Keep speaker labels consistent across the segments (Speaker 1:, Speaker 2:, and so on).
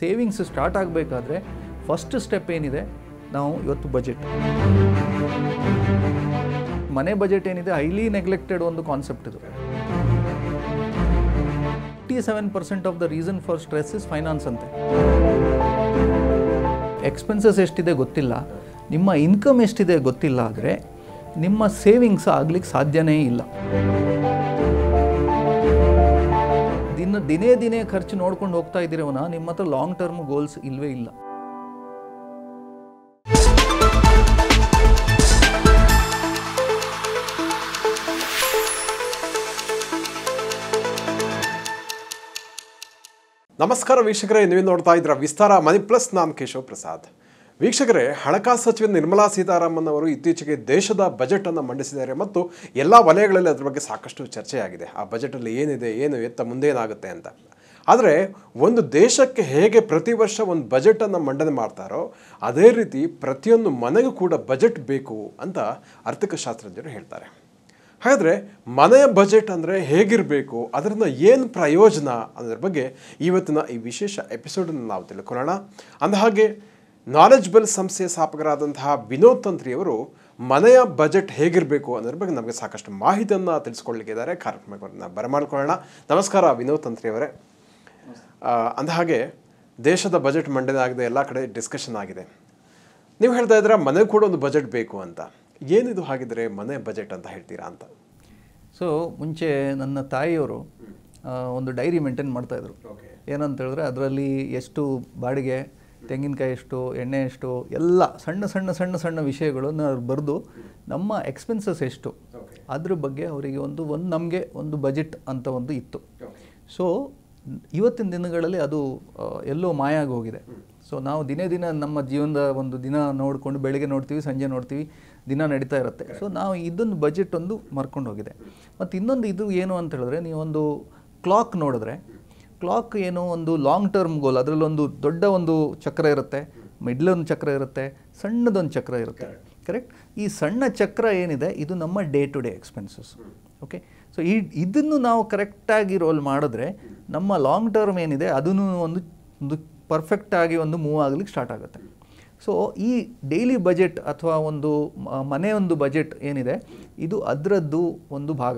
Speaker 1: savings start ಆಗಬೇಕಾದ್ರೆ first step ಏನಿದೆ ನಾವು ಇವತ್ತು ಬಜೆಟ್ ಮನೆ ಬಜೆಟ್ ಏನಿದೆ ಹೈಲಿ ನೆಗ್ಲೆಕ್ಟೆಡ್ ಒಂದು ಕಾನ್ಸೆಪ್ಟ್ ಇದು fifty seven percent of the reason for stress is finance ಅಂತೆ ಎಕ್ಸ್ಪೆನ್ಸಸ್ ಎಷ್ಟಿದೆ ಗೊತ್ತಿಲ್ಲ ನಿಮ್ಮ ಇನ್ಕಮ್ ಎಷ್ಟಿದೆ ಗೊತ್ತಿಲ್ಲ ಆದರೆ ನಿಮ್ಮ ಸೇವಿಂಗ್ಸ್ ಆಗ್ಲಿಕ್ಕೆ ಸಾಧ್ಯವೇ ಇಲ್ಲ ದಿನ ದಿನೇ ದಿನೇ ಖರ್ಚು ನೋಡ್ಕೊಂಡು ಹೋಗ್ತಾ ಇದ್ದೀರವನ ನಿಮ್ಮ ಹತ್ರ ಲಾಂಗ್ ಟರ್ಮ್ ಗೋಲ್ಸ್ ಇಲ್ವೇ ಇಲ್ಲ
Speaker 2: ನಮಸ್ಕಾರ ವೀಕ್ಷಕರೇ ನೀವು ನೋಡ್ತಾ ಇದ್ರ ವಿಸ್ತಾರ ಮನಿ ಪ್ಲಸ್ ನಾನು ಕೇಶವ್ ಪ್ರಸಾದ್ ವೀಕ್ಷಕರೇ ಹಣಕಾಸು ಸಚಿವೆ ನಿರ್ಮಲಾ ಸೀತಾರಾಮನ್ ಅವರು ಇತ್ತೀಚೆಗೆ ದೇಶದ ಬಜೆಟನ್ನು ಮಂಡಿಸಿದ್ದಾರೆ ಮತ್ತು ಎಲ್ಲ ವಲಯಗಳಲ್ಲಿ ಅದರ ಬಗ್ಗೆ ಸಾಕಷ್ಟು ಚರ್ಚೆಯಾಗಿದೆ ಆ ಬಜೆಟಲ್ಲಿ ಏನಿದೆ ಏನು ಎತ್ತ ಮುಂದೇನಾಗುತ್ತೆ ಅಂತ ಆದರೆ ಒಂದು ದೇಶಕ್ಕೆ ಹೇಗೆ ಪ್ರತಿ ವರ್ಷ ಒಂದು ಬಜೆಟನ್ನು ಮಂಡನೆ ಮಾಡ್ತಾರೋ ಅದೇ ರೀತಿ ಪ್ರತಿಯೊಂದು ಮನೆಗೂ ಕೂಡ ಬಜೆಟ್ ಬೇಕು ಅಂತ ಶಾಸ್ತ್ರಜ್ಞರು ಹೇಳ್ತಾರೆ ಹಾಗಾದರೆ ಮನೆಯ ಬಜೆಟ್ ಅಂದರೆ ಹೇಗಿರಬೇಕು ಅದರಿಂದ ಏನು ಪ್ರಯೋಜನ ಅನ್ನೋದ್ರ ಬಗ್ಗೆ ಇವತ್ತಿನ ಈ ವಿಶೇಷ ಎಪಿಸೋಡನ್ನು ನಾವು ತಿಳ್ಕೊಳ್ಳೋಣ ಹಾಗೆ ನಾಲೆಜ್ಬಲ್ ಸಂಸ್ಥೆಯ ಸ್ಥಾಪಕರಾದಂತಹ ವಿನೋದ್ ತಂತ್ರಿಯವರು ಮನೆಯ ಬಜೆಟ್ ಹೇಗಿರಬೇಕು ಅನ್ನೋದ್ರ ಬಗ್ಗೆ ನಮಗೆ ಸಾಕಷ್ಟು ಮಾಹಿತಿಯನ್ನು ತಿಳಿಸ್ಕೊಳ್ಳಿಕ್ಕಿದ್ದಾರೆ ಕಾರ್ಯಕ್ರಮಗಳನ್ನು ಬರಮಾಡ್ಕೊಳ್ಳೋಣ ನಮಸ್ಕಾರ ವಿನೋದ್ ತಂತ್ರಿಯವರೇ ಅಂದಹಾಗೆ ದೇಶದ ಬಜೆಟ್ ಮಂಡನೆ ಆಗಿದೆ ಎಲ್ಲ ಕಡೆ ಡಿಸ್ಕಷನ್ ಆಗಿದೆ ನೀವು ಹೇಳ್ತಾ ಇದ್ರೆ ಮನೆ ಕೂಡ ಒಂದು ಬಜೆಟ್ ಬೇಕು ಅಂತ ಏನಿದು ಹಾಗಿದ್ರೆ ಮನೆ ಬಜೆಟ್ ಅಂತ ಹೇಳ್ತೀರಾ ಅಂತ
Speaker 1: ಸೊ ಮುಂಚೆ ನನ್ನ ತಾಯಿಯವರು ಒಂದು ಡೈರಿ ಮೇಂಟೈನ್ ಮಾಡ್ತಾಯಿದ್ರು ಏನಂತ ಹೇಳಿದ್ರೆ ಅದರಲ್ಲಿ ಎಷ್ಟು ಬಾಡಿಗೆ ತೆಂಗಿನಕಾಯಿ ಎಷ್ಟು ಎಣ್ಣೆ ಎಷ್ಟು ಎಲ್ಲ ಸಣ್ಣ ಸಣ್ಣ ಸಣ್ಣ ಸಣ್ಣ ವಿಷಯಗಳನ್ನು ಅವ್ರು ಬರೆದು ನಮ್ಮ ಎಕ್ಸ್ಪೆನ್ಸಸ್ ಎಷ್ಟು ಅದ್ರ ಬಗ್ಗೆ ಅವರಿಗೆ ಒಂದು ಒಂದು ನಮಗೆ ಒಂದು ಬಜೆಟ್ ಅಂತ ಒಂದು ಇತ್ತು ಸೊ ಇವತ್ತಿನ ದಿನಗಳಲ್ಲಿ ಅದು ಎಲ್ಲೋ ಮಾಯಾಗಿ ಹೋಗಿದೆ ಸೊ ನಾವು ದಿನೇ ದಿನ ನಮ್ಮ ಜೀವನದ ಒಂದು ದಿನ ನೋಡಿಕೊಂಡು ಬೆಳಗ್ಗೆ ನೋಡ್ತೀವಿ ಸಂಜೆ ನೋಡ್ತೀವಿ ದಿನ ನಡೀತಾ ಇರುತ್ತೆ ಸೊ ನಾವು ಇದೊಂದು ಬಜೆಟ್ ಒಂದು ಮರ್ಕೊಂಡು ಹೋಗಿದೆ ಮತ್ತು ಇನ್ನೊಂದು ಇದು ಏನು ಅಂತ ಹೇಳಿದ್ರೆ ನೀವೊಂದು ಕ್ಲಾಕ್ ನೋಡಿದ್ರೆ ಕ್ಲಾಕ್ ಏನೋ ಒಂದು ಲಾಂಗ್ ಟರ್ಮ್ ಗೋಲ್ ಅದರಲ್ಲೊಂದು ದೊಡ್ಡ ಒಂದು ಚಕ್ರ ಇರುತ್ತೆ ಒಂದು ಚಕ್ರ ಇರುತ್ತೆ ಸಣ್ಣದೊಂದು ಚಕ್ರ ಇರುತ್ತೆ ಕರೆಕ್ಟ್ ಈ ಸಣ್ಣ ಚಕ್ರ ಏನಿದೆ ಇದು ನಮ್ಮ day to day expenses okay so ಈ ಇದನ್ನು ನಾವು ಕರೆಕ್ಟಾಗಿ ರೋಲ್ ಮಾಡಿದ್ರೆ ನಮ್ಮ ಲಾಂಗ್ ಟರ್ಮ್ ಏನಿದೆ ಅದನ್ನು ಒಂದು ಒಂದು ಪರ್ಫೆಕ್ಟಾಗಿ ಒಂದು ಮೂವ್ ಆಗಲಿಕ್ಕೆ ಸ್ಟಾರ್ಟ್ ಆಗುತ್ತೆ ಸೊ ಈ ಡೈಲಿ ಬಜೆಟ್ ಅಥವಾ ಒಂದು ಮನೆಯೊಂದು ಬಜೆಟ್ ಏನಿದೆ ಇದು ಅದರದ್ದು ಒಂದು ಭಾಗ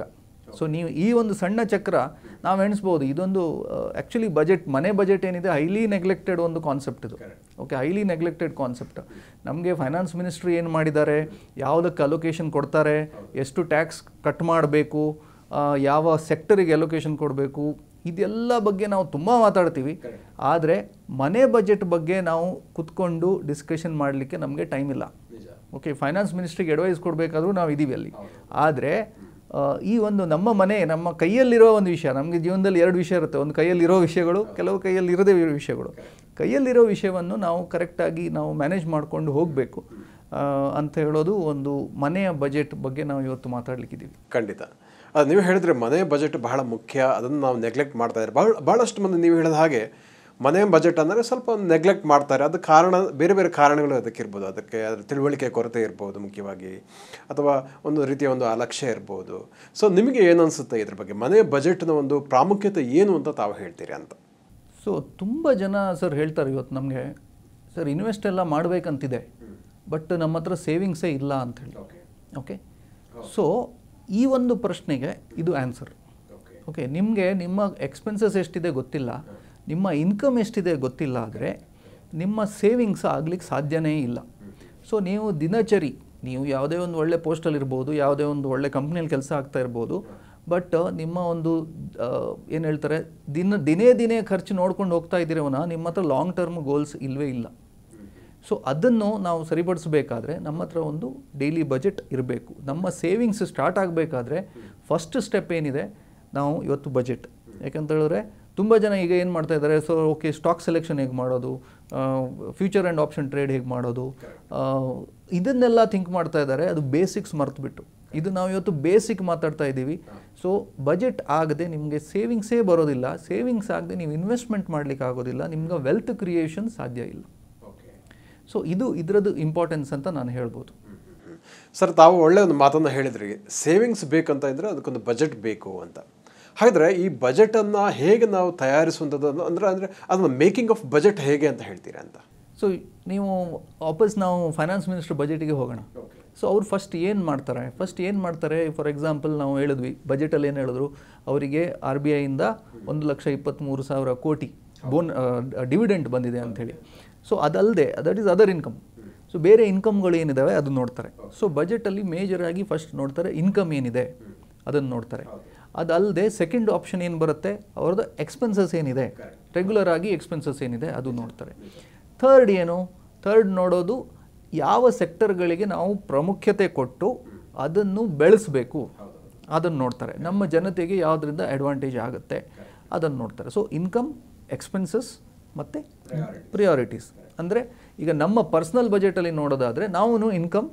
Speaker 1: ಸೊ ನೀವು ಈ ಒಂದು ಸಣ್ಣ ಚಕ್ರ ನಾವು ಎಣಿಸ್ಬೋದು ಇದೊಂದು ಆ್ಯಕ್ಚುಲಿ ಬಜೆಟ್ ಮನೆ ಬಜೆಟ್ ಏನಿದೆ ಹೈಲಿ ನೆಗ್ಲೆಕ್ಟೆಡ್ ಒಂದು ಕಾನ್ಸೆಪ್ಟ್ ಇದು ಓಕೆ ಹೈಲಿ ನೆಗ್ಲೆಕ್ಟೆಡ್ ಕಾನ್ಸೆಪ್ಟ್ ನಮಗೆ ಫೈನಾನ್ಸ್ ಮಿನಿಸ್ಟ್ರಿ ಏನು ಮಾಡಿದ್ದಾರೆ ಯಾವುದಕ್ಕೆ ಅಲೊಕೇಶನ್ ಕೊಡ್ತಾರೆ ಎಷ್ಟು ಟ್ಯಾಕ್ಸ್ ಕಟ್ ಮಾಡಬೇಕು ಯಾವ ಸೆಕ್ಟರಿಗೆ ಅಲೊಕೇಶನ್ ಕೊಡಬೇಕು ಇದೆಲ್ಲ ಬಗ್ಗೆ ನಾವು ತುಂಬ ಮಾತಾಡ್ತೀವಿ ಆದರೆ ಮನೆ ಬಜೆಟ್ ಬಗ್ಗೆ ನಾವು ಕುತ್ಕೊಂಡು ಡಿಸ್ಕಷನ್ ಮಾಡಲಿಕ್ಕೆ ನಮಗೆ ಟೈಮ್ ಇಲ್ಲ ಓಕೆ ಫೈನಾನ್ಸ್ ಮಿನಿಸ್ಟ್ರಿಗೆ ಅಡ್ವೈಸ್ ಕೊಡಬೇಕಾದ್ರೂ ನಾವು ಇದ್ದೀವಿ ಅಲ್ಲಿ ಆದರೆ ಈ ಒಂದು ನಮ್ಮ ಮನೆ ನಮ್ಮ ಕೈಯಲ್ಲಿರೋ ಒಂದು ವಿಷಯ ನಮಗೆ ಜೀವನದಲ್ಲಿ ಎರಡು ವಿಷಯ ಇರುತ್ತೆ ಒಂದು ಕೈಯಲ್ಲಿರೋ ವಿಷಯಗಳು ಕೆಲವು ಕೈಯಲ್ಲಿ ಇರೋ ವಿಷಯಗಳು ಕೈಯಲ್ಲಿರೋ ವಿಷಯವನ್ನು ನಾವು ಕರೆಕ್ಟಾಗಿ ನಾವು ಮ್ಯಾನೇಜ್ ಮಾಡಿಕೊಂಡು ಹೋಗಬೇಕು ಅಂತ ಹೇಳೋದು ಒಂದು ಮನೆಯ ಬಜೆಟ್ ಬಗ್ಗೆ ನಾವು ಇವತ್ತು ಮಾತಾಡ್ಲಿಕ್ಕಿದ್ದೀವಿ
Speaker 2: ಖಂಡಿತ ಅದು ನೀವು ಹೇಳಿದ್ರೆ ಮನೆಯ ಬಜೆಟ್ ಬಹಳ ಮುಖ್ಯ ಅದನ್ನು ನಾವು ನೆಗ್ಲೆಕ್ಟ್ ಮಾಡ್ತಾ ಇದ್ದರೆ ಭಾಳ ಭಾಳಷ್ಟು ಮಂದಿ ನೀವು ಹೇಳಿದ ಹಾಗೆ ಮನೆ ಬಜೆಟ್ ಅಂದರೆ ಸ್ವಲ್ಪ ನೆಗ್ಲೆಕ್ಟ್ ಮಾಡ್ತಾರೆ ಅದು ಕಾರಣ ಬೇರೆ ಬೇರೆ ಕಾರಣಗಳು ಅದಕ್ಕೆ ಇರ್ಬೋದು ಅದಕ್ಕೆ ಅದರ ತಿಳುವಳಿಕೆ ಕೊರತೆ ಇರ್ಬೋದು ಮುಖ್ಯವಾಗಿ ಅಥವಾ ಒಂದು ರೀತಿಯ ಒಂದು ಅಲಕ್ಷ್ಯ ಇರ್ಬೋದು ಸೊ ನಿಮಗೆ ಏನು ಅನಿಸುತ್ತೆ ಇದ್ರ ಬಗ್ಗೆ ಮನೆ ಬಜೆಟ್ನ ಒಂದು ಪ್ರಾಮುಖ್ಯತೆ ಏನು ಅಂತ ತಾವು ಹೇಳ್ತೀರಿ ಅಂತ
Speaker 1: ಸೊ ತುಂಬ ಜನ ಸರ್ ಹೇಳ್ತಾರೆ ಇವತ್ತು ನಮಗೆ ಸರ್ ಇನ್ವೆಸ್ಟ್ ಎಲ್ಲ ಮಾಡಬೇಕಂತಿದೆ ಬಟ್ ನಮ್ಮ ಹತ್ರ ಸೇವಿಂಗ್ಸೇ ಇಲ್ಲ ಅಂಥೇಳಿ ಓಕೆ ಸೊ ಈ ಒಂದು ಪ್ರಶ್ನೆಗೆ ಇದು ಆನ್ಸರ್ ಓಕೆ ನಿಮಗೆ ನಿಮ್ಮ ಎಕ್ಸ್ಪೆನ್ಸಸ್ ಎಷ್ಟಿದೆ ಗೊತ್ತಿಲ್ಲ ನಿಮ್ಮ ಇನ್ಕಮ್ ಎಷ್ಟಿದೆ ಗೊತ್ತಿಲ್ಲ ಆದರೆ ನಿಮ್ಮ ಸೇವಿಂಗ್ಸ್ ಆಗಲಿಕ್ಕೆ ಸಾಧ್ಯನೇ ಇಲ್ಲ ಸೊ ನೀವು ದಿನಚರಿ ನೀವು ಯಾವುದೇ ಒಂದು ಒಳ್ಳೆ ಇರ್ಬೋದು ಯಾವುದೇ ಒಂದು ಒಳ್ಳೆ ಕಂಪ್ನಿಯಲ್ಲಿ ಕೆಲಸ ಆಗ್ತಾ ಇರ್ಬೋದು ಬಟ್ ನಿಮ್ಮ ಒಂದು ಏನು ಹೇಳ್ತಾರೆ ದಿನ ದಿನೇ ದಿನೇ ಖರ್ಚು ನೋಡ್ಕೊಂಡು ಹೋಗ್ತಾ ಇದ್ದೀರವನ ನಿಮ್ಮ ಹತ್ರ ಲಾಂಗ್ ಟರ್ಮ್ ಗೋಲ್ಸ್ ಇಲ್ಲವೇ ಇಲ್ಲ ಸೊ ಅದನ್ನು ನಾವು ಸರಿಪಡಿಸಬೇಕಾದ್ರೆ ನಮ್ಮ ಹತ್ರ ಒಂದು ಡೈಲಿ ಬಜೆಟ್ ಇರಬೇಕು ನಮ್ಮ ಸೇವಿಂಗ್ಸ್ ಸ್ಟಾರ್ಟ್ ಆಗಬೇಕಾದ್ರೆ ಫಸ್ಟ್ ಸ್ಟೆಪ್ ಏನಿದೆ ನಾವು ಇವತ್ತು ಬಜೆಟ್ ಯಾಕಂತ ಹೇಳಿದ್ರೆ ತುಂಬ ಜನ ಈಗ ಏನು ಮಾಡ್ತಾ ಇದ್ದಾರೆ ಸೊ ಓಕೆ ಸ್ಟಾಕ್ ಸೆಲೆಕ್ಷನ್ ಹೇಗೆ ಮಾಡೋದು ಫ್ಯೂಚರ್ ಆ್ಯಂಡ್ ಆಪ್ಷನ್ ಟ್ರೇಡ್ ಹೇಗೆ ಮಾಡೋದು ಇದನ್ನೆಲ್ಲ ಥಿಂಕ್ ಮಾಡ್ತಾ ಇದ್ದಾರೆ ಅದು ಬೇಸಿಕ್ಸ್ ಮರೆತುಬಿಟ್ಟು ಇದು ನಾವು ಇವತ್ತು ಬೇಸಿಕ್ ಮಾತಾಡ್ತಾ ಇದ್ದೀವಿ ಸೊ ಬಜೆಟ್ ಆಗದೆ ನಿಮಗೆ ಸೇವಿಂಗ್ಸೇ ಬರೋದಿಲ್ಲ ಸೇವಿಂಗ್ಸ್ ಆಗದೆ ನೀವು ಇನ್ವೆಸ್ಟ್ಮೆಂಟ್ ಮಾಡಲಿಕ್ಕೆ ಆಗೋದಿಲ್ಲ ನಿಮ್ಗೆ ವೆಲ್ತ್ ಕ್ರಿಯೇಷನ್ ಸಾಧ್ಯ ಇಲ್ಲ ಸೊ ಇದು ಇದರದ್ದು ಇಂಪಾರ್ಟೆನ್ಸ್ ಅಂತ ನಾನು ಹೇಳ್ಬೋದು
Speaker 2: ಸರ್ ತಾವು ಒಳ್ಳೆಯ ಒಂದು ಮಾತನ್ನು ಹೇಳಿದ್ರಿ ಸೇವಿಂಗ್ಸ್ ಬೇಕಂತ ಇದ್ದರೆ ಅದಕ್ಕೊಂದು ಬಜೆಟ್ ಬೇಕು ಅಂತ ಹಾಗಾದರೆ ಈ ಬಜೆಟನ್ನು ಹೇಗೆ ನಾವು ತಯಾರಿಸುವಂಥದ್ದು ಅಂದರೆ ಅಂದರೆ ಅದನ್ನು ಮೇಕಿಂಗ್ ಆಫ್ ಬಜೆಟ್ ಹೇಗೆ ಅಂತ ಹೇಳ್ತೀರಾ ಅಂತ
Speaker 1: ಸೊ ನೀವು ವಾಪಸ್ ನಾವು ಫೈನಾನ್ಸ್ ಮಿನಿಸ್ಟರ್ ಬಜೆಟಿಗೆ ಹೋಗೋಣ ಸೊ ಅವ್ರು ಫಸ್ಟ್ ಏನು ಮಾಡ್ತಾರೆ ಫಸ್ಟ್ ಏನು ಮಾಡ್ತಾರೆ ಫಾರ್ ಎಕ್ಸಾಂಪಲ್ ನಾವು ಹೇಳಿದ್ವಿ ಬಜೆಟಲ್ಲಿ ಏನು ಹೇಳಿದ್ರು ಅವರಿಗೆ ಆರ್ ಬಿ ಐಯಿಂದ ಒಂದು ಲಕ್ಷ ಇಪ್ಪತ್ತ್ಮೂರು ಸಾವಿರ ಕೋಟಿ ಬೋನ್ ಡಿವಿಡೆಂಟ್ ಬಂದಿದೆ ಅಂಥೇಳಿ ಸೊ ಅದಲ್ಲದೆ that is other income so ಬೇರೆ ಇನ್ಕಮ್ಗಳು ಏನಿದ್ದಾವೆ ಅದನ್ನು ನೋಡ್ತಾರೆ ಸೊ ಬಜೆಟಲ್ಲಿ ಮೇಜರಾಗಿ ಫಸ್ಟ್ ನೋಡ್ತಾರೆ ಇನ್ಕಮ್ ಏನಿದೆ ಅದನ್ನು ನೋಡ್ತಾರೆ ಅದಲ್ಲದೆ ಸೆಕೆಂಡ್ ಆಪ್ಷನ್ ಏನು ಬರುತ್ತೆ ಅವ್ರದ್ದು ಎಕ್ಸ್ಪೆನ್ಸಸ್ ಏನಿದೆ ರೆಗ್ಯುಲರ್ ಆಗಿ ಎಕ್ಸ್ಪೆನ್ಸಸ್ ಏನಿದೆ ಅದು ನೋಡ್ತಾರೆ ಥರ್ಡ್ ಏನು ಥರ್ಡ್ ನೋಡೋದು ಯಾವ ಸೆಕ್ಟರ್ಗಳಿಗೆ ನಾವು ಪ್ರಾಮುಖ್ಯತೆ ಕೊಟ್ಟು ಅದನ್ನು ಬೆಳೆಸಬೇಕು ಅದನ್ನು ನೋಡ್ತಾರೆ ನಮ್ಮ ಜನತೆಗೆ ಯಾವುದರಿಂದ ಅಡ್ವಾಂಟೇಜ್ ಆಗುತ್ತೆ ಅದನ್ನು ನೋಡ್ತಾರೆ ಸೊ ಇನ್ಕಮ್ ಎಕ್ಸ್ಪೆನ್ಸಸ್ ಮತ್ತು ಪ್ರಿಯಾರಿಟೀಸ್ ಅಂದರೆ ಈಗ ನಮ್ಮ ಪರ್ಸ್ನಲ್ ಬಜೆಟಲ್ಲಿ ನೋಡೋದಾದರೆ ನಾವು ಇನ್ಕಮ್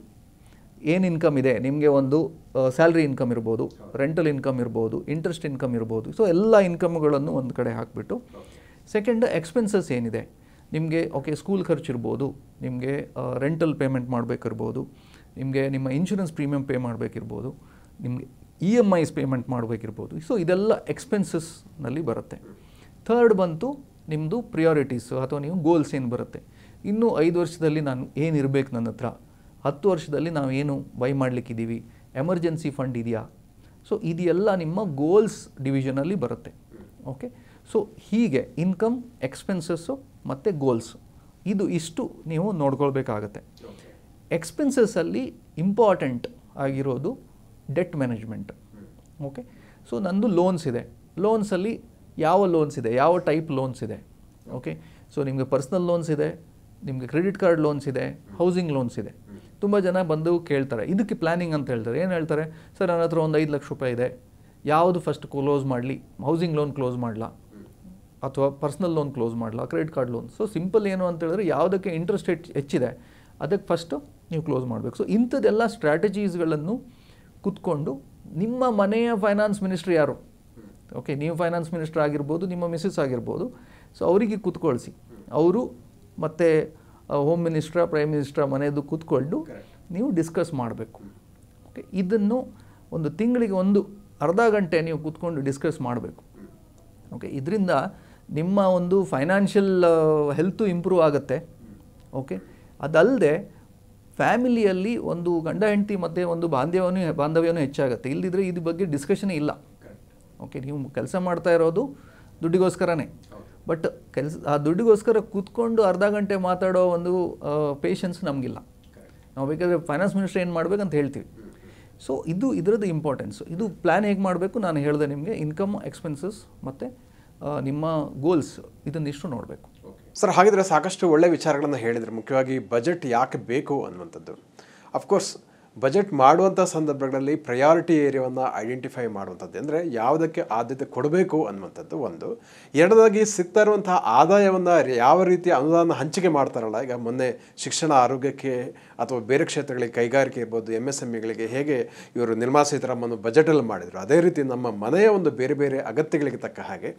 Speaker 1: ಏನು ಇನ್ಕಮ್ ಇದೆ ನಿಮಗೆ ಒಂದು ಸ್ಯಾಲ್ರಿ ಇನ್ಕಮ್ ಇರ್ಬೋದು ರೆಂಟಲ್ ಇನ್ಕಮ್ ಇರ್ಬೋದು ಇಂಟ್ರೆಸ್ಟ್ ಇನ್ಕಮ್ ಇರ್ಬೋದು ಸೊ ಎಲ್ಲ ಇನ್ಕಮ್ಗಳನ್ನು ಒಂದು ಕಡೆ ಹಾಕಿಬಿಟ್ಟು ಸೆಕೆಂಡ್ ಎಕ್ಸ್ಪೆನ್ಸಸ್ ಏನಿದೆ ನಿಮಗೆ ಓಕೆ ಸ್ಕೂಲ್ ಖರ್ಚು ಇರ್ಬೋದು ನಿಮಗೆ ರೆಂಟಲ್ ಪೇಮೆಂಟ್ ಮಾಡಬೇಕಿರ್ಬೋದು ನಿಮಗೆ ನಿಮ್ಮ ಇನ್ಶೂರೆನ್ಸ್ ಪ್ರೀಮಿಯಂ ಪೇ ಮಾಡಬೇಕಿರ್ಬೋದು ನಿಮಗೆ E e M I's payment ಮಾಡಬೇಕಿರ್ಬೋದು ಸೊ ಇದೆಲ್ಲ ಎಕ್ಸ್ಪೆನ್ಸಸ್ನಲ್ಲಿ ಬರುತ್ತೆ ಥರ್ಡ್ ಬಂತು ನಿಮ್ಮದು ಪ್ರಿಯಾರಿಟೀಸು ಅಥವಾ ನೀವು ಗೋಲ್ಸ್ ಏನು ಬರುತ್ತೆ ಇನ್ನೂ ಐದು ವರ್ಷದಲ್ಲಿ ನಾನು ಏನಿರಬೇಕು ನನ್ನ ಹತ್ರ ಹತ್ತು ವರ್ಷದಲ್ಲಿ ನಾವು ಏನು ಬೈ ಮಾಡಲಿಕ್ಕಿದ್ದೀವಿ ಎಮರ್ಜೆನ್ಸಿ ಫಂಡ್ ಇದೆಯಾ ಸೊ ಇದೆಲ್ಲ ನಿಮ್ಮ ಗೋಲ್ಸ್ ಡಿವಿಷನಲ್ಲಿ ಬರುತ್ತೆ ಓಕೆ ಸೊ ಹೀಗೆ ಇನ್ಕಮ್ ಎಕ್ಸ್ಪೆನ್ಸಸ್ಸು ಮತ್ತು ಗೋಲ್ಸ್ ಇದು ಇಷ್ಟು ನೀವು ನೋಡ್ಕೊಳ್ಬೇಕಾಗತ್ತೆ ಎಕ್ಸ್ಪೆನ್ಸಸ್ಸಲ್ಲಿ ಇಂಪಾರ್ಟೆಂಟ್ ಆಗಿರೋದು ಡೆಟ್ ಮ್ಯಾನೇಜ್ಮೆಂಟ್ ಓಕೆ ಸೊ ನಂದು ಲೋನ್ಸ್ ಇದೆ ಲೋನ್ಸಲ್ಲಿ ಯಾವ ಲೋನ್ಸ್ ಇದೆ ಯಾವ ಟೈಪ್ ಲೋನ್ಸ್ ಇದೆ ಓಕೆ ಸೊ ನಿಮಗೆ ಪರ್ಸ್ನಲ್ ಲೋನ್ಸ್ ಇದೆ ನಿಮಗೆ ಕ್ರೆಡಿಟ್ ಕಾರ್ಡ್ ಲೋನ್ಸ್ ಇದೆ ಹೌಸಿಂಗ್ ಲೋನ್ಸ್ ಇದೆ ತುಂಬ ಜನ ಬಂದು ಕೇಳ್ತಾರೆ ಇದಕ್ಕೆ ಪ್ಲ್ಯಾನಿಂಗ್ ಅಂತ ಹೇಳ್ತಾರೆ ಏನು ಹೇಳ್ತಾರೆ ಸರ್ ನನ್ನ ಹತ್ರ ಒಂದು ಐದು ಲಕ್ಷ ರೂಪಾಯಿ ಇದೆ ಯಾವುದು ಫಸ್ಟ್ ಕ್ಲೋಸ್ ಮಾಡಲಿ ಹೌಸಿಂಗ್ ಲೋನ್ ಕ್ಲೋಸ್ ಮಾಡಲ ಅಥವಾ ಪರ್ಸ್ನಲ್ ಲೋನ್ ಕ್ಲೋಸ್ ಮಾಡಲಾ credit card loan so simple ಏನು ಅಂತ ಹೇಳಿದ್ರೆ ಯಾವುದಕ್ಕೆ ಇಂಟ್ರೆಸ್ಟ್ ರೇಟ್ ಹೆಚ್ಚಿದೆ ಅದಕ್ಕೆ ಫಸ್ಟು ನೀವು ಕ್ಲೋಸ್ ಮಾಡಬೇಕು ಸೊ ಇಂಥದ್ದೆಲ್ಲ ಸ್ಟ್ರಾಟಜೀಸ್ಗಳನ್ನು ಕೂತ್ಕೊಂಡು ನಿಮ್ಮ ಮನೆಯ ಫೈನಾನ್ಸ್ ಮಿನಿಸ್ಟ್ರಿ ಯಾರು ಓಕೆ ನೀವು ಫೈನಾನ್ಸ್ ಮಿನಿಸ್ಟರ್ ಆಗಿರ್ಬೋದು ನಿಮ್ಮ ಮಿಸ್ಸಸ್ ಆಗಿರ್ಬೋದು ಸೊ ಅವರಿಗೆ ಕೂತ್ಕೊಳ್ಸಿ ಅವರು ಮತ್ತು ಹೋಮ್ ಮಿನಿಸ್ಟ್ರ ಪ್ರೈಮ್ ಮಿನಿಸ್ಟ್ರ ಮನೆಯದು ಕೂತ್ಕೊಂಡು ನೀವು ಡಿಸ್ಕಸ್ ಮಾಡಬೇಕು ಓಕೆ ಇದನ್ನು ಒಂದು ತಿಂಗಳಿಗೆ ಒಂದು ಅರ್ಧ ಗಂಟೆ ನೀವು ಕೂತ್ಕೊಂಡು ಡಿಸ್ಕಸ್ ಮಾಡಬೇಕು ಓಕೆ ಇದರಿಂದ ನಿಮ್ಮ ಒಂದು ಫೈನಾನ್ಷಿಯಲ್ ಹೆಲ್ತು ಇಂಪ್ರೂವ್ ಆಗುತ್ತೆ ಓಕೆ ಅದಲ್ಲದೆ ಫ್ಯಾಮಿಲಿಯಲ್ಲಿ ಒಂದು ಗಂಡ ಹೆಂಡತಿ ಮತ್ತು ಒಂದು ಬಾಂಧವ್ಯನೂ ಬಾಂಧವ್ಯನೂ ಹೆಚ್ಚಾಗುತ್ತೆ ಇಲ್ಲದಿದ್ದರೆ ಇದ್ರ ಬಗ್ಗೆ ಡಿಸ್ಕಷನೇ ಇಲ್ಲ ಓಕೆ ನೀವು ಕೆಲಸ ಮಾಡ್ತಾ ಇರೋದು ದುಡ್ಡಿಗೋಸ್ಕರನೇ ಬಟ್ ಕೆಲಸ ಆ ದುಡ್ಡಿಗೋಸ್ಕರ ಕೂತ್ಕೊಂಡು ಅರ್ಧ ಗಂಟೆ ಮಾತಾಡೋ ಒಂದು ಪೇಷನ್ಸ್ ನಮಗಿಲ್ಲ ನಾವು ಬೇಕಾದರೆ ಫೈನಾನ್ಸ್ ಮಿನಿಸ್ಟರ್ ಏನು ಮಾಡಬೇಕಂತ ಹೇಳ್ತೀವಿ ಸೊ ಇದು ಇದರದ್ದು ಇಂಪಾರ್ಟೆನ್ಸ್ ಇದು ಪ್ಲ್ಯಾನ್ ಹೇಗೆ ಮಾಡಬೇಕು ನಾನು ಹೇಳಿದೆ ನಿಮಗೆ ಇನ್ಕಮ್ ಎಕ್ಸ್ಪೆನ್ಸಸ್ ಮತ್ತು ನಿಮ್ಮ ಗೋಲ್ಸ್ ಇದನ್ನಿಷ್ಟು ನೋಡಬೇಕು
Speaker 2: ಸರ್ ಹಾಗಿದ್ರೆ ಸಾಕಷ್ಟು ಒಳ್ಳೆ ವಿಚಾರಗಳನ್ನು ಹೇಳಿದರು ಮುಖ್ಯವಾಗಿ ಬಜೆಟ್ ಯಾಕೆ ಬೇಕು ಅನ್ನುವಂಥದ್ದು ಅಫ್ಕೋರ್ಸ್ ಬಜೆಟ್ ಮಾಡುವಂಥ ಸಂದರ್ಭಗಳಲ್ಲಿ ಪ್ರಯಾರಿಟಿ ಏರಿಯಾವನ್ನು ಐಡೆಂಟಿಫೈ ಮಾಡುವಂಥದ್ದು ಅಂದರೆ ಯಾವುದಕ್ಕೆ ಆದ್ಯತೆ ಕೊಡಬೇಕು ಅನ್ನುವಂಥದ್ದು ಒಂದು ಎರಡನೇದಾಗಿ ಸಿಗ್ತಾ ಇರುವಂಥ ಆದಾಯವನ್ನು ಯಾವ ರೀತಿ ಅನುದಾನ ಹಂಚಿಕೆ ಮಾಡ್ತಾರಲ್ಲ ಈಗ ಮೊನ್ನೆ ಶಿಕ್ಷಣ ಆರೋಗ್ಯಕ್ಕೆ ಅಥವಾ ಬೇರೆ ಕ್ಷೇತ್ರಗಳಿಗೆ ಕೈಗಾರಿಕೆ ಇರ್ಬೋದು ಎಮ್ ಎಸ್ ಎಮ್ ಹೇಗೆ ಇವರು ನಿರ್ಮಾ ಸೀತಾರಾಮನ್ನು ಬಜೆಟಲ್ಲಿ ಮಾಡಿದರು ಅದೇ ರೀತಿ ನಮ್ಮ ಮನೆಯ ಒಂದು ಬೇರೆ ಬೇರೆ ಅಗತ್ಯಗಳಿಗೆ ತಕ್ಕ ಹಾಗೆ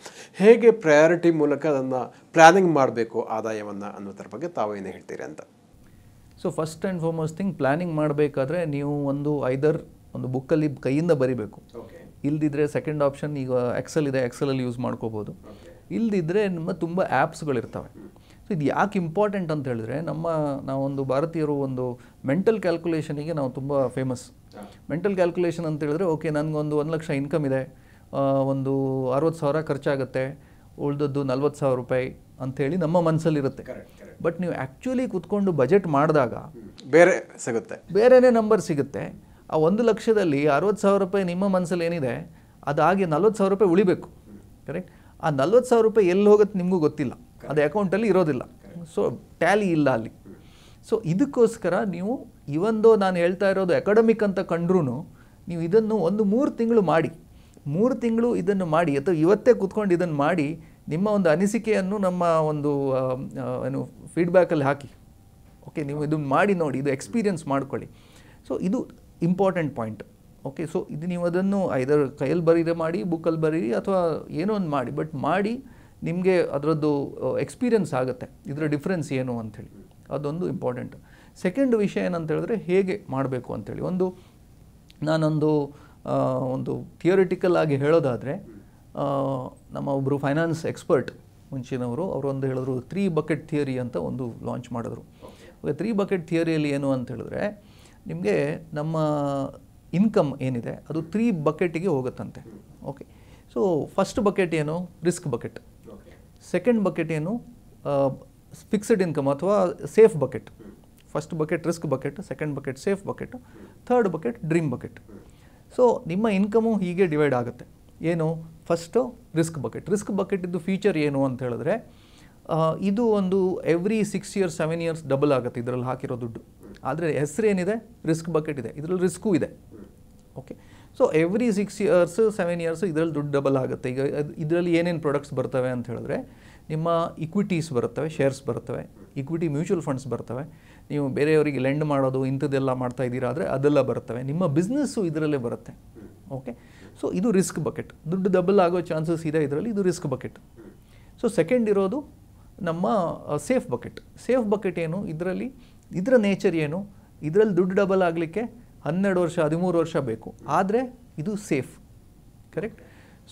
Speaker 2: ಹೇಗೆ ಪ್ರಯಾರಿಟಿ ಮೂಲಕ ಅದನ್ನು ಪ್ಲ್ಯಾನಿಂಗ್ ಮಾಡಬೇಕು ಆದಾಯವನ್ನು ಅನ್ನೋದ್ರ ಬಗ್ಗೆ ತಾವೇನು ಹೇಳ್ತೀರಿ ಅಂತ
Speaker 1: so first and foremost thing planning ಮಾಡಬೇಕಾದ್ರೆ ನೀವು ಒಂದು ಐದರ್ ಒಂದು ಬುಕ್ಕಲ್ಲಿ ಕೈಯಿಂದ ಬರಿಬೇಕು ಇಲ್ದಿದ್ರೆ ಸೆಕೆಂಡ್ ಆಪ್ಷನ್ ಈಗ ಎಕ್ಸೆಲ್ ಇದೆ ಎಕ್ಸೆಲಲ್ಲಿ ಯೂಸ್ ಮಾಡ್ಕೋಬೋದು ಇಲ್ದಿದ್ರೆ ನಿಮ್ಮ ತುಂಬ ಆ್ಯಪ್ಸ್ಗಳಿರ್ತವೆ ಸೊ ಇದು ಯಾಕೆ ಇಂಪಾರ್ಟೆಂಟ್ ಅಂತ ಹೇಳಿದ್ರೆ ನಮ್ಮ ನಾವೊಂದು ಭಾರತೀಯರು ಒಂದು ಮೆಂಟಲ್ ಕ್ಯಾಲ್ಕುಲೇಷನಿಗೆ ನಾವು ತುಂಬ ಫೇಮಸ್ ಮೆಂಟಲ್ ಕ್ಯಾಲ್ಕುಲೇಷನ್ ಅಂತ ಹೇಳಿದ್ರೆ ಓಕೆ ನನಗೊಂದು ಒಂದು ಲಕ್ಷ ಇನ್ಕಮ್ ಇದೆ ಒಂದು ಅರವತ್ತು ಸಾವಿರ ಖರ್ಚಾಗುತ್ತೆ ಉಳ್ದದ್ದು ನಲ್ವತ್ತು ಸಾವಿರ ರೂಪಾಯಿ ಅಂಥೇಳಿ ನಮ್ಮ ಮನಸ್ಸಲ್ಲಿರುತ್ತೆ ಬಟ್ ನೀವು ಆ್ಯಕ್ಚುಲಿ ಕೂತ್ಕೊಂಡು ಬಜೆಟ್ ಮಾಡಿದಾಗ ಬೇರೆ ಸಿಗುತ್ತೆ ಬೇರೆನೇ ನಂಬರ್ ಸಿಗುತ್ತೆ ಆ ಒಂದು ಲಕ್ಷದಲ್ಲಿ ಅರವತ್ತು ಸಾವಿರ ರೂಪಾಯಿ ನಿಮ್ಮ ಮನಸ್ಸಲ್ಲಿ ಏನಿದೆ ಅದಾಗಿ ನಲ್ವತ್ತು ಸಾವಿರ ರೂಪಾಯಿ ಉಳಿಬೇಕು ಕರೆಕ್ಟ್ ಆ ನಲ್ವತ್ತು ಸಾವಿರ ರೂಪಾಯಿ ಎಲ್ಲಿ ಹೋಗುತ್ತೆ ನಿಮಗೂ ಗೊತ್ತಿಲ್ಲ ಅದು ಅಕೌಂಟಲ್ಲಿ ಇರೋದಿಲ್ಲ ಸೊ ಟ್ಯಾಲಿ ಇಲ್ಲ ಅಲ್ಲಿ ಸೊ ಇದಕ್ಕೋಸ್ಕರ ನೀವು ಇವೊಂದು ನಾನು ಹೇಳ್ತಾ ಇರೋದು ಅಕಾಡೆಮಿಕ್ ಅಂತ ಕಂಡ್ರೂ ನೀವು ಇದನ್ನು ಒಂದು ಮೂರು ತಿಂಗಳು ಮಾಡಿ ಮೂರು ತಿಂಗಳು ಇದನ್ನು ಮಾಡಿ ಅಥವಾ ಇವತ್ತೇ ಕೂತ್ಕೊಂಡು ಇದನ್ನು ಮಾಡಿ ನಿಮ್ಮ ಒಂದು ಅನಿಸಿಕೆಯನ್ನು ನಮ್ಮ ಒಂದು ಏನು ಫೀಡ್ಬ್ಯಾಕಲ್ಲಿ ಹಾಕಿ ಓಕೆ ನೀವು ಇದನ್ನು ಮಾಡಿ ನೋಡಿ ಇದು ಎಕ್ಸ್ಪೀರಿಯನ್ಸ್ ಮಾಡ್ಕೊಳ್ಳಿ ಸೊ ಇದು ಇಂಪಾರ್ಟೆಂಟ್ ಪಾಯಿಂಟ್ ಓಕೆ ಸೊ ಇದು ನೀವು ಅದನ್ನು ಐದರ್ ಕೈಯಲ್ಲಿ ಬರೀರೆ ಮಾಡಿ ಬುಕ್ಕಲ್ಲಿ ಬರೀರಿ ಅಥವಾ ಏನೋ ಒಂದು ಮಾಡಿ ಬಟ್ ಮಾಡಿ ನಿಮಗೆ ಅದರದ್ದು ಎಕ್ಸ್ಪೀರಿಯನ್ಸ್ ಆಗುತ್ತೆ ಇದರ ಡಿಫ್ರೆನ್ಸ್ ಏನು ಅಂಥೇಳಿ ಅದೊಂದು ಇಂಪಾರ್ಟೆಂಟ್ ಸೆಕೆಂಡ್ ವಿಷಯ ಏನಂತ ಹೇಳಿದ್ರೆ ಹೇಗೆ ಮಾಡಬೇಕು ಅಂಥೇಳಿ ಒಂದು ನಾನೊಂದು ಒಂದು ಥಿಯೋರಿಟಿಕಲ್ ಆಗಿ ಹೇಳೋದಾದರೆ ನಮ್ಮ ಒಬ್ಬರು ಫೈನಾನ್ಸ್ ಎಕ್ಸ್ಪರ್ಟ್ ಮುಂಚಿನವರು ಒಂದು ಹೇಳಿದ್ರು ತ್ರೀ ಬಕೆಟ್ ಥಿಯರಿ ಅಂತ ಒಂದು ಲಾಂಚ್ ಮಾಡಿದ್ರು ತ್ರೀ ಬಕೆಟ್ ಥಿಯರಿಯಲ್ಲಿ ಏನು ಅಂತ ಹೇಳಿದ್ರೆ ನಿಮಗೆ ನಮ್ಮ ಇನ್ಕಮ್ ಏನಿದೆ ಅದು ತ್ರೀ ಬಕೆಟಿಗೆ ಹೋಗುತ್ತಂತೆ ಓಕೆ ಸೊ ಫಸ್ಟ್ ಬಕೆಟ್ ಏನು ರಿಸ್ಕ್ ಬಕೆಟ್ ಸೆಕೆಂಡ್ ಬಕೆಟ್ ಏನು ಫಿಕ್ಸ್ಡ್ ಇನ್ಕಮ್ ಅಥವಾ safe bucket first bucket risk bucket second bucket safe bucket third bucket dream bucket so ನಿಮ್ಮ ಇನ್ಕಮು ಹೀಗೆ ಡಿವೈಡ್ ಆಗುತ್ತೆ ಏನು ಫಸ್ಟು ರಿಸ್ಕ್ ಬಕೆಟ್ ರಿಸ್ಕ್ ಇದ್ದು feature ಏನು ಅಂತ ಹೇಳಿದ್ರೆ ಇದು ಒಂದು every six years seven years double ಆಗುತ್ತೆ ಇದರಲ್ಲಿ ಹಾಕಿರೋ ದುಡ್ಡು ಆದರೆ ಹೆಸರೇನಿದೆ ರಿಸ್ಕ್ ಬಕೆಟ್ ಇದೆ ಇದರಲ್ಲಿ ರಿಸ್ಕೂ ಇದೆ okay so every six years seven years ಇದರಲ್ಲಿ ದುಡ್ಡು ಡಬಲ್ ಆಗುತ್ತೆ ಈಗ ಇದರಲ್ಲಿ ಏನೇನು ಪ್ರಾಡಕ್ಟ್ಸ್ ಬರ್ತವೆ ಅಂತ ಹೇಳಿದ್ರೆ ನಿಮ್ಮ ಇಕ್ವಿಟೀಸ್ ಬರ್ತವೆ ಶೇರ್ಸ್ ಬರ್ತವೆ ಇಕ್ವಿಟಿ ಮ್ಯೂಚುವಲ್ ಫಂಡ್ಸ್ ಬರ್ತವೆ ನೀವು ಬೇರೆಯವರಿಗೆ ಲೆಂಡ್ ಮಾಡೋದು ಇಂಥದ್ದೆಲ್ಲ ಮಾಡ್ತಾ ಇದ್ದೀರಾ ಆದರೆ ಅದೆಲ್ಲ ಬರ್ತವೆ ನಿಮ್ಮ ಬಿಸ್ನೆಸ್ಸು ಇದರಲ್ಲೇ ಬರುತ್ತೆ ಓಕೆ ಸೊ ಇದು ರಿಸ್ಕ್ ಬಕೆಟ್ ದುಡ್ಡು ಡಬಲ್ ಆಗೋ ಚಾನ್ಸಸ್ ಇದೆ ಇದರಲ್ಲಿ ಇದು ರಿಸ್ಕ್ ಬಕೆಟ್ ಸೊ ಸೆಕೆಂಡ್ ಇರೋದು ನಮ್ಮ ಸೇಫ್ ಬಕೆಟ್ ಸೇಫ್ ಬಕೆಟ್ ಏನು ಇದರಲ್ಲಿ ಇದರ ನೇಚರ್ ಏನು ಇದರಲ್ಲಿ ದುಡ್ಡು ಡಬಲ್ ಆಗಲಿಕ್ಕೆ ಹನ್ನೆರಡು ವರ್ಷ ಹದಿಮೂರು ವರ್ಷ ಬೇಕು ಆದರೆ ಇದು ಸೇಫ್ ಕರೆಕ್ಟ್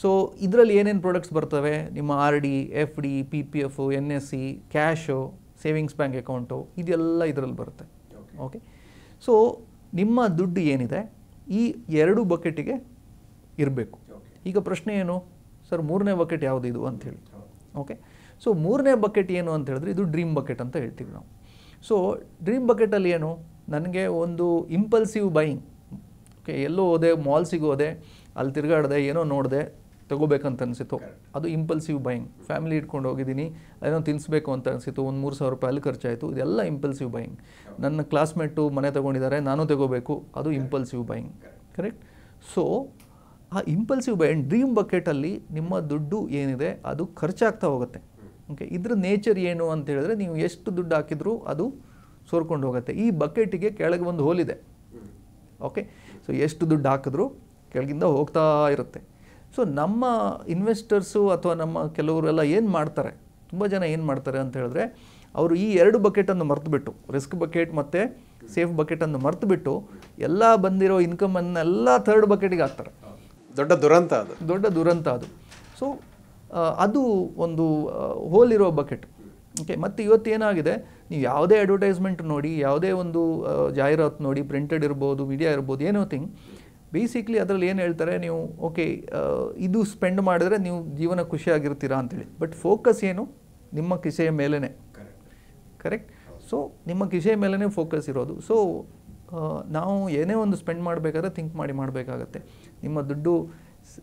Speaker 1: ಸೊ ಇದರಲ್ಲಿ ಏನೇನು ಪ್ರಾಡಕ್ಟ್ಸ್ ಬರ್ತವೆ ನಿಮ್ಮ R D F D P P F N S C cash savings bank account ಇದೆಲ್ಲ ಇದರಲ್ಲಿ ಬರುತ್ತೆ ಓಕೆ ಸೊ ನಿಮ್ಮ ದುಡ್ಡು ಏನಿದೆ ಈ ಎರಡು ಬಕೆಟಿಗೆ ಇರಬೇಕು ಈಗ ಪ್ರಶ್ನೆ ಏನು ಸರ್ ಮೂರನೇ ಬಕೆಟ್ ಯಾವುದು ಇದು ಅಂಥೇಳಿ ಓಕೆ ಸೊ ಮೂರನೇ ಬಕೆಟ್ ಏನು ಅಂತ ಹೇಳಿದ್ರೆ ಇದು ಡ್ರೀಮ್ ಬಕೆಟ್ ಅಂತ ಹೇಳ್ತೀವಿ ನಾವು ಸೊ ಡ್ರೀಮ್ ಬಕೆಟಲ್ಲಿ ಏನು ನನಗೆ ಒಂದು ಇಂಪಲ್ಸಿವ್ ಬೈಯಿಂಗ್ ಓಕೆ ಎಲ್ಲೋ ಹೋದೆ ಮಾಲ್ಸಿಗೆ ಹೋದೆ ಅಲ್ಲಿ ತಿರುಗಾಡದೆ ಏನೋ ನೋಡಿದೆ ತಗೋಬೇಕಂತ ಅನಿಸಿತು ಅದು ಇಂಪಲ್ಸಿವ್ ಬೈಯಿಂಗ್ ಫ್ಯಾಮಿಲಿ ಇಟ್ಕೊಂಡು ಹೋಗಿದ್ದೀನಿ ಏನೋ ತಿನ್ನಿಸ್ಬೇಕು ಅಂತ ಅನಿಸಿತು ಒಂದು ಮೂರು ಸಾವಿರ ರೂಪಾಯಿ ಅಲ್ಲಿ ಖರ್ಚಾಯಿತು ಇದೆಲ್ಲ ಇಂಪಲ್ಸಿವ್ ಬೈಯಿಂಗ್ ನನ್ನ ಕ್ಲಾಸ್ಮೇಟು ಮನೆ ತೊಗೊಂಡಿದ್ದಾರೆ ನಾನು ತಗೋಬೇಕು ಅದು ಇಂಪಲ್ಸಿವ್ ಬೈಯಿಂಗ್ ಕರೆಕ್ಟ್ ಸೊ ಆ ಇಂಪಲ್ಸಿವ್ ಬೈ ಆ್ಯಂಡ್ ಡ್ರೀಮ್ ಬಕೆಟಲ್ಲಿ ನಿಮ್ಮ ದುಡ್ಡು ಏನಿದೆ ಅದು ಖರ್ಚಾಗ್ತಾ ಹೋಗುತ್ತೆ ಓಕೆ ಇದ್ರ ನೇಚರ್ ಏನು ಅಂತ ಹೇಳಿದ್ರೆ ನೀವು ಎಷ್ಟು ದುಡ್ಡು ಹಾಕಿದರೂ ಅದು ಸೋರ್ಕೊಂಡು ಹೋಗುತ್ತೆ ಈ ಬಕೆಟಿಗೆ ಕೆಳಗೆ ಒಂದು ಹೋಲಿದೆ ಓಕೆ ಸೊ ಎಷ್ಟು ದುಡ್ಡು ಹಾಕಿದ್ರು ಕೆಳಗಿಂದ ಹೋಗ್ತಾ ಇರುತ್ತೆ ಸೊ ನಮ್ಮ ಇನ್ವೆಸ್ಟರ್ಸು ಅಥವಾ ನಮ್ಮ ಕೆಲವರೆಲ್ಲ ಏನು ಮಾಡ್ತಾರೆ ತುಂಬ ಜನ ಏನು ಮಾಡ್ತಾರೆ ಅಂತ ಹೇಳಿದ್ರೆ ಅವರು ಈ ಎರಡು ಬಕೆಟನ್ನು ಮರೆತುಬಿಟ್ಟು ರಿಸ್ಕ್ ಬಕೆಟ್ ಮತ್ತು ಸೇಫ್ ಬಕೆಟನ್ನು ಮರೆತುಬಿಟ್ಟು ಎಲ್ಲ ಬಂದಿರೋ ಇನ್ಕಮನ್ನೆಲ್ಲ ಥರ್ಡ್ ಬಕೆಟಿಗೆ ಹಾಕ್ತಾರೆ ದೊಡ್ಡ ದುರಂತ ಅದು ದೊಡ್ಡ ದುರಂತ ಅದು ಸೊ ಅದು ಒಂದು ಹೋಲಿರೋ ಬಕೆಟ್ ಓಕೆ ಮತ್ತು ಇವತ್ತೇನಾಗಿದೆ ನೀವು ಯಾವುದೇ ಅಡ್ವರ್ಟೈಸ್ಮೆಂಟ್ ನೋಡಿ ಯಾವುದೇ ಒಂದು ಜಾಹೀರಾತು ನೋಡಿ ಪ್ರಿಂಟೆಡ್ ಇರ್ಬೋದು ಮೀಡಿಯಾ ಇರ್ಬೋದು ಏನೋ ಥಿಂಗ್ ಬೇಸಿಕ್ಲಿ ಅದರಲ್ಲಿ ಏನು ಹೇಳ್ತಾರೆ ನೀವು ಓಕೆ ಇದು ಸ್ಪೆಂಡ್ ಮಾಡಿದ್ರೆ ನೀವು ಜೀವನ ಖುಷಿಯಾಗಿರ್ತೀರಾ ಅಂತೇಳಿ ಬಟ್ ಫೋಕಸ್ ಏನು ನಿಮ್ಮ ಕಿಸೆಯ ಮೇಲೇ ಕರೆಕ್ಟ್ ಸೊ ನಿಮ್ಮ ಕಿಸೆಯ ಮೇಲೇ ಫೋಕಸ್ ಇರೋದು ಸೊ ನಾವು ಏನೇ ಒಂದು ಸ್ಪೆಂಡ್ ಮಾಡಬೇಕಾದ್ರೆ ಥಿಂಕ್ ಮಾಡಿ ಮಾಡಬೇಕಾಗತ್ತೆ ನಿಮ್ಮ ದುಡ್ಡು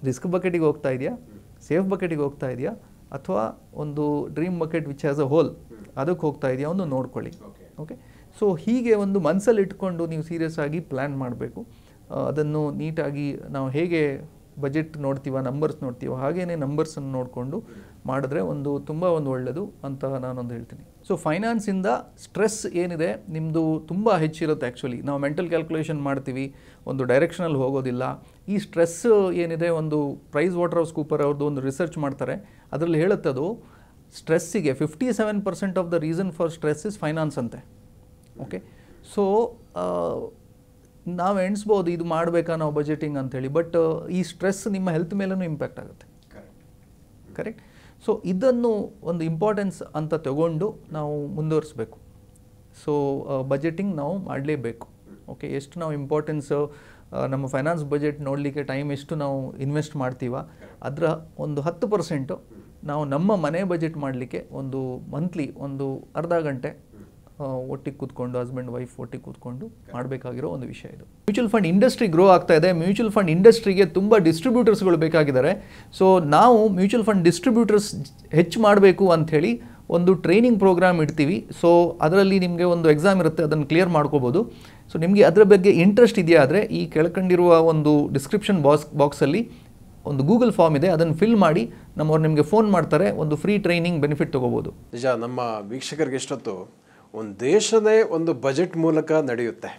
Speaker 1: ರಿಸ್ಕ್ ಬಕೆಟಿಗೆ ಹೋಗ್ತಾ ಇದೆಯಾ ಸೇಫ್ ಬಕೆಟಿಗೆ ಹೋಗ್ತಾ ಇದೆಯಾ ಅಥವಾ ಒಂದು dream bucket which as a whole ಅದಕ್ಕೆ ಹೋಗ್ತಾ ಇದೆಯಾ ಒಂದು ನೋಡ್ಕೊಳ್ಳಿ ಓಕೆ ಸೊ ಹೀಗೆ ಒಂದು ಮನಸ್ಸಲ್ಲಿ ಇಟ್ಕೊಂಡು ನೀವು ಸೀರಿಯಸ್ ಆಗಿ ಪ್ಲ್ಯಾನ್ ಮಾಡಬೇಕು ಅದನ್ನು ನೀಟಾಗಿ ನಾವು ಹೇಗೆ ಬಜೆಟ್ ನೋಡ್ತೀವ ನಂಬರ್ಸ್ ನೋಡ್ತೀವ ಹಾಗೇ ನಂಬರ್ಸನ್ನು ನೋಡಿಕೊಂಡು ಮಾಡಿದ್ರೆ ಒಂದು ತುಂಬ ಒಂದು ಒಳ್ಳೆಯದು ಅಂತ ನಾನೊಂದು ಹೇಳ್ತೀನಿ ಸೊ ಫೈನಾನ್ಸಿಂದ ಸ್ಟ್ರೆಸ್ ಏನಿದೆ ನಿಮ್ಮದು ತುಂಬ ಹೆಚ್ಚಿರುತ್ತೆ ಆ್ಯಕ್ಚುಲಿ ನಾವು ಮೆಂಟಲ್ ಕ್ಯಾಲ್ಕುಲೇಷನ್ ಮಾಡ್ತೀವಿ ಒಂದು ಡೈರೆಕ್ಷನಲ್ಲಿ ಹೋಗೋದಿಲ್ಲ ಈ ಸ್ಟ್ರೆಸ್ ಏನಿದೆ ಒಂದು ಪ್ರೈಸ್ ವಾಟರ್ ಹೌಸ್ ಕೂಪರ್ ಅವ್ರದ್ದು ಒಂದು ರಿಸರ್ಚ್ ಮಾಡ್ತಾರೆ ಅದರಲ್ಲಿ ಅದು ಸ್ಟ್ರೆಸ್ಸಿಗೆ fifty seven percent of the reason for stress is finance ಅಂತೆ ಓಕೆ ಸೊ ನಾವು ಎಣಿಸ್ಬೋದು ಇದು ಮಾಡಬೇಕಾ ನಾವು ಬಜೆಟಿಂಗ್ ಅಂಥೇಳಿ ಬಟ್ ಈ ಸ್ಟ್ರೆಸ್ ನಿಮ್ಮ ಹೆಲ್ತ್ ಮೇಲೂ ಇಂಪ್ಯಾಕ್ಟ್ ಆಗುತ್ತೆ ಕರೆಕ್ಟ್ ಸೊ ಇದನ್ನು ಒಂದು ಇಂಪಾರ್ಟೆನ್ಸ್ ಅಂತ ತಗೊಂಡು ನಾವು ಮುಂದುವರಿಸಬೇಕು ಸೊ ಬಜೆಟಿಂಗ್ ನಾವು ಮಾಡಲೇಬೇಕು ಓಕೆ ಎಷ್ಟು ನಾವು ಇಂಪಾರ್ಟೆನ್ಸ್ ನಮ್ಮ ಫೈನಾನ್ಸ್ ಬಜೆಟ್ ನೋಡಲಿಕ್ಕೆ ಟೈಮ್ ಎಷ್ಟು ನಾವು ಇನ್ವೆಸ್ಟ್ ಮಾಡ್ತೀವ ಅದರ ಒಂದು ಹತ್ತು ಪರ್ಸೆಂಟು ನಾವು ನಮ್ಮ ಮನೆ ಬಜೆಟ್ ಮಾಡಲಿಕ್ಕೆ ಒಂದು ಮಂತ್ಲಿ ಒಂದು ಅರ್ಧ ಗಂಟೆ ಒಟ್ಟಿಗೆ ಕೂತ್ಕೊಂಡು ಹಸ್ಬೆಂಡ್ ವೈಫ್ ಒಟ್ಟಿಗೆ ಕೂತ್ಕೊಂಡು ಮಾಡಬೇಕಾಗಿರೋ ಒಂದು ವಿಷಯ ಇದು ಮ್ಯೂಚುವಲ್ ಫಂಡ್ ಇಂಡಸ್ಟ್ರಿ ಗ್ರೋ ಆಗ್ತಾ ಇದೆ ಮ್ಯೂಚುವಲ್ ಫಂಡ್ ಇಂಡಸ್ಟ್ರಿಗೆ ತುಂಬ ಡಿಸ್ಟ್ರಿಬ್ಯೂಟರ್ಸ್ಗಳು ಬೇಕಾಗಿದ್ದಾರೆ ಸೊ ನಾವು ಮ್ಯೂಚುವಲ್ ಫಂಡ್ ಡಿಸ್ಟ್ರಿಬ್ಯೂಟರ್ಸ್ ಹೆಚ್ಚು ಮಾಡಬೇಕು ಅಂಥೇಳಿ ಒಂದು ಟ್ರೈನಿಂಗ್ ಪ್ರೋಗ್ರಾಮ್ ಇಡ್ತೀವಿ ಸೊ ಅದರಲ್ಲಿ ನಿಮಗೆ ಒಂದು ಎಕ್ಸಾಮ್ ಇರುತ್ತೆ ಅದನ್ನು ಕ್ಲಿಯರ್ ಮಾಡ್ಕೋಬೋದು ಸೊ ನಿಮಗೆ ಅದರ ಬಗ್ಗೆ ಇಂಟ್ರೆಸ್ಟ್ ಇದೆಯಾ ಆದರೆ ಈ ಕೆಳಕಂಡಿರುವ ಒಂದು ಡಿಸ್ಕ್ರಿಪ್ಷನ್ ಬಾಕ್ಸ್ ಬಾಕ್ಸಲ್ಲಿ ಒಂದು ಗೂಗಲ್ ಫಾರ್ಮ್ ಇದೆ ಅದನ್ನು ಫಿಲ್ ಮಾಡಿ ನಮ್ಮವ್ರು ನಿಮಗೆ ಫೋನ್ ಮಾಡ್ತಾರೆ ಒಂದು ಫ್ರೀ ಟ್ರೈನಿಂಗ್ ಬೆನಿಫಿಟ್ ತೊಗೋಬೋದು
Speaker 2: ನಿಜ ನಮ್ಮ ವೀಕ್ಷಕರಿಗೆ ಎಷ್ಟೊತ್ತು ಒಂದು ದೇಶದೇ ಒಂದು ಬಜೆಟ್ ಮೂಲಕ ನಡೆಯುತ್ತೆ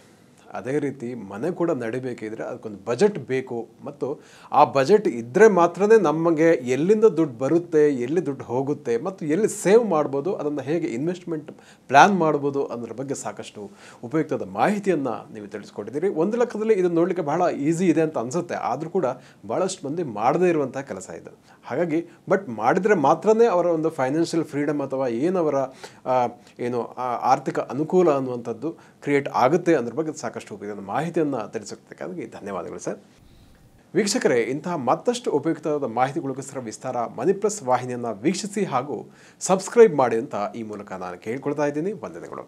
Speaker 2: ಅದೇ ರೀತಿ ಮನೆ ಕೂಡ ನಡಿಬೇಕಿದ್ರೆ ಅದಕ್ಕೊಂದು ಬಜೆಟ್ ಬೇಕು ಮತ್ತು ಆ ಬಜೆಟ್ ಇದ್ದರೆ ಮಾತ್ರನೇ ನಮಗೆ ಎಲ್ಲಿಂದ ದುಡ್ಡು ಬರುತ್ತೆ ಎಲ್ಲಿ ದುಡ್ಡು ಹೋಗುತ್ತೆ ಮತ್ತು ಎಲ್ಲಿ ಸೇವ್ ಮಾಡ್ಬೋದು ಅದನ್ನು ಹೇಗೆ ಇನ್ವೆಸ್ಟ್ಮೆಂಟ್ ಪ್ಲ್ಯಾನ್ ಮಾಡ್ಬೋದು ಅನ್ನೋದ್ರ ಬಗ್ಗೆ ಸಾಕಷ್ಟು ಉಪಯುಕ್ತದ ಮಾಹಿತಿಯನ್ನು ನೀವು ತಿಳಿಸ್ಕೊಟ್ಟಿದ್ದೀರಿ ಒಂದು ಲೆಕ್ಕದಲ್ಲಿ ಇದನ್ನು ನೋಡಲಿಕ್ಕೆ ಬಹಳ ಈಸಿ ಇದೆ ಅಂತ ಅನಿಸುತ್ತೆ ಆದರೂ ಕೂಡ ಭಾಳಷ್ಟು ಮಂದಿ ಮಾಡದೇ ಇರುವಂಥ ಕೆಲಸ ಇದು ಹಾಗಾಗಿ ಬಟ್ ಮಾಡಿದರೆ ಮಾತ್ರನೇ ಅವರ ಒಂದು ಫೈನಾನ್ಷಿಯಲ್ ಫ್ರೀಡಮ್ ಅಥವಾ ಏನವರ ಏನು ಆರ್ಥಿಕ ಅನುಕೂಲ ಅನ್ನುವಂಥದ್ದು ಕ್ರಿಯೇಟ್ ಆಗುತ್ತೆ ಅದ್ರ ಬಗ್ಗೆ ಸಾಕಷ್ಟು ಉಪಯುಕ್ತ ಮಾಹಿತಿಯನ್ನು ತಿಳಿಸೋದಕ್ಕಾಗಿ ಧನ್ಯವಾದಗಳು ಸರ್ ವೀಕ್ಷಕರೇ ಇಂತಹ ಮತ್ತಷ್ಟು ಉಪಯುಕ್ತವಾದ ಮಾಹಿತಿಗಳಿಗೋಸ್ಕರ ವಿಸ್ತಾರ ಮನಿಪ್ಲಸ್ ವಾಹಿನಿಯನ್ನು ವೀಕ್ಷಿಸಿ ಹಾಗೂ ಸಬ್ಸ್ಕ್ರೈಬ್ ಮಾಡಿ ಅಂತ ಈ ಮೂಲಕ ನಾನು ಕೇಳ್ಕೊಳ್ತಾ ಇದ್ದೀನಿ ವಂದನೆಗಳು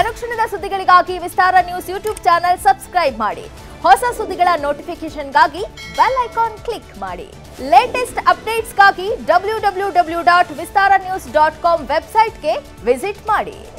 Speaker 2: ಅನುಕ್ಷಣದ ಸುದ್ದಿಗಳಿಗಾಗಿ Vistara news YouTube channel subscribe ಮಾಡಿ ಹೊಸ ಸುದ್ದಿಗಳ ನೋಟಿಫಿಕೇಶನ್ಗಾಗಿ ಬೆಲ್ ಐಕಾನ್ ಕ್ಲಿಕ್ ಮಾಡಿ ಲೇಟೆಸ್ಟ್
Speaker 1: ಅಪ್ಡೇಟ್ಸ್ಗಾಗಿ W W W dot Vistara news dot com ವೆಬ್ಸೈಟ್ಗೆ ವಿಸಿಟ್ ಮಾಡಿ